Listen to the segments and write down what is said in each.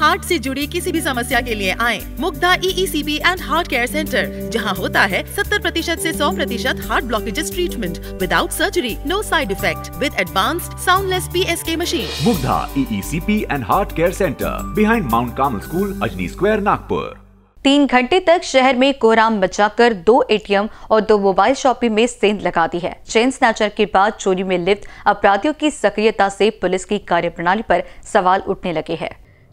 heart से जुड़ी किसी भी समस्या के लिए आए Mugdha EECB and heart care centre जहां होता है 70 प्रतिशत ऐसी सौ प्रतिशत heart blockages treatment without surgery no side effect with advanced soundless P S K machine Mugdha EECP and heart care centre behind mount Carmel school Ajni square Nagpur तीन घंटे तक शहर में कोराम कर दो एटीएम और दो मोबाइल शॉपिंग में सेंध लगा दी है चेन स्नैचर के बाद चोरी में लिप्त अपराधियों की सक्रियता से पुलिस की कार्यप्रणाली पर सवाल उठने लगे हैं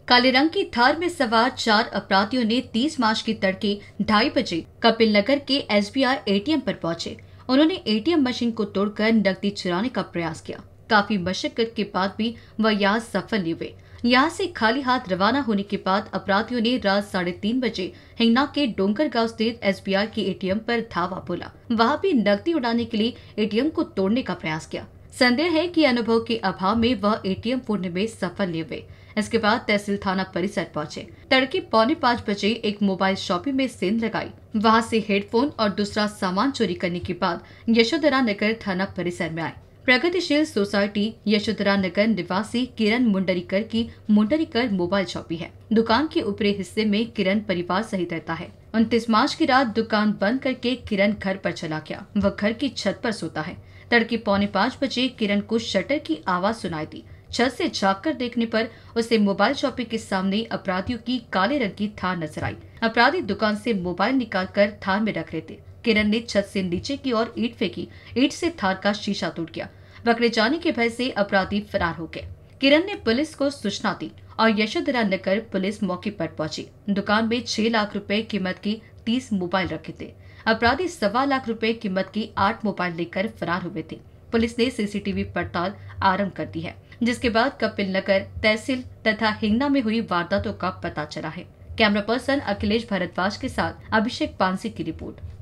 काले रंग की थार में सवार चार अपराधियों ने 30 मार्च की तड़के ढाई बजे कपिल नगर के एस बी एटीएम पर पहुंचे उन्होंने एटीएम मशीन को तोड़कर नकदी चुराने का प्रयास किया काफी मशक्कत के बाद भी वह यहाँ सफल नहीं हुए यहाँ से खाली हाथ रवाना होने के बाद अपराधियों ने रात साढ़े तीन बजे हिंगना के डोंगर गाँव स्थित एस के एटीएम पर धावा बोला वहाँ भी नकदी उड़ाने के लिए एटीएम को तोड़ने का प्रयास किया संदेह है कि अनुभव के अभाव में वह एटीएम पूर्ण में सफल नहीं हुए इसके बाद तहसील थाना परिसर पहुंचे तड़के पौने पाँच बजे एक मोबाइल शॉपिंग में सेंध लगाई वहां से हेडफोन और दूसरा सामान चोरी करने के बाद यशोधरा नगर थाना परिसर में आए प्रगतिशील सोसाइटी यशोधरा नगर निवासी किरण मुंडरीकर की मुंडरीकर मोबाइल शॉपी है दुकान के ऊपरी हिस्से में किरण परिवार सहित रहता है उनतीस मार्च की रात दुकान बंद करके किरण घर पर चला गया वह घर की छत पर सोता है तड़के पौने पाँच बजे किरण को शटर की आवाज सुनाई दी छत से झाँक देखने पर उसे मोबाइल शॉपिंग के सामने अपराधियों की काले रंग की थार नजर आई अपराधी दुकान से मोबाइल निकालकर थार में रख रहे थे किरण ने छत से नीचे की ओर ईट फेंकी ईट से थार का शीशा टूट गया पकड़े जाने के भय से अपराधी फरार हो गए किरण ने पुलिस को सूचना दी और यशोधरा नगर पुलिस मौके पर पहुंची दुकान में छह लाख रुपए कीमत की तीस मोबाइल रखे थे अपराधी सवा लाख रुपए कीमत की आठ मोबाइल लेकर फरार हुए थे पुलिस ने सीसीटीवी पड़ताल आरंभ कर दी है जिसके बाद कपिल नगर तहसील तथा हिंगना में हुई वारदातों का पता चला है कैमरा पर्सन अखिलेश भारद्वाज के साथ अभिषेक पानसी की रिपोर्ट